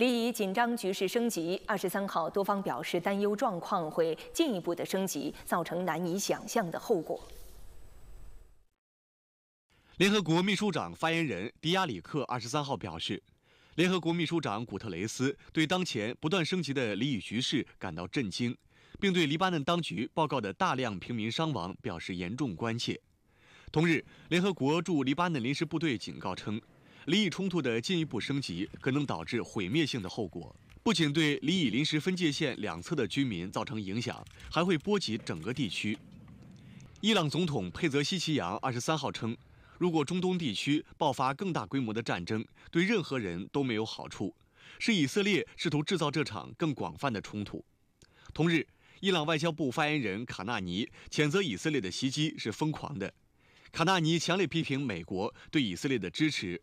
黎以紧张局势升级，二十三号多方表示担忧，状况会进一步的升级，造成难以想象的后果。联合国秘书长发言人迪亚里克二十三号表示，联合国秘书长古特雷斯对当前不断升级的黎以局势感到震惊，并对黎巴嫩当局报告的大量平民伤亡表示严重关切。同日，联合国驻黎巴嫩临时部队警告称。利益冲突的进一步升级可能导致毁灭性的后果，不仅对黎以临时分界线两侧的居民造成影响，还会波及整个地区。伊朗总统佩泽西奇扬二十三号称，如果中东地区爆发更大规模的战争，对任何人都没有好处，是以色列试图制造这场更广泛的冲突。同日，伊朗外交部发言人卡纳尼谴责以色列的袭击是疯狂的，卡纳尼强烈批评美国对以色列的支持。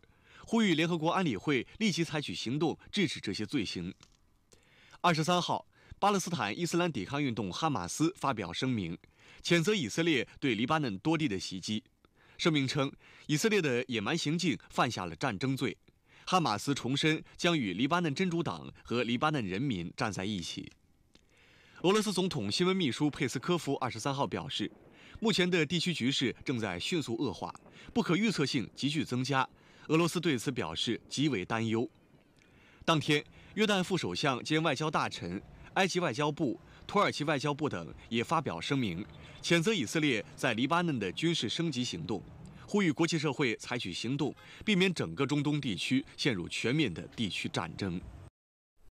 呼吁联合国安理会立即采取行动制止这些罪行。二十三号，巴勒斯坦伊斯兰抵抗运动（哈马斯）发表声明，谴责以色列对黎巴嫩多地的袭击。声明称，以色列的野蛮行径犯下了战争罪。哈马斯重申将与黎巴嫩真主党和黎巴嫩人民站在一起。俄罗斯总统新闻秘书佩斯科夫二十三号表示，目前的地区局势正在迅速恶化，不可预测性急剧增加。俄罗斯对此表示极为担忧。当天，约旦副首相兼外交大臣、埃及外交部、土耳其外交部等也发表声明，谴责以色列在黎巴嫩的军事升级行动，呼吁国际社会采取行动，避免整个中东地区陷入全面的地区战争。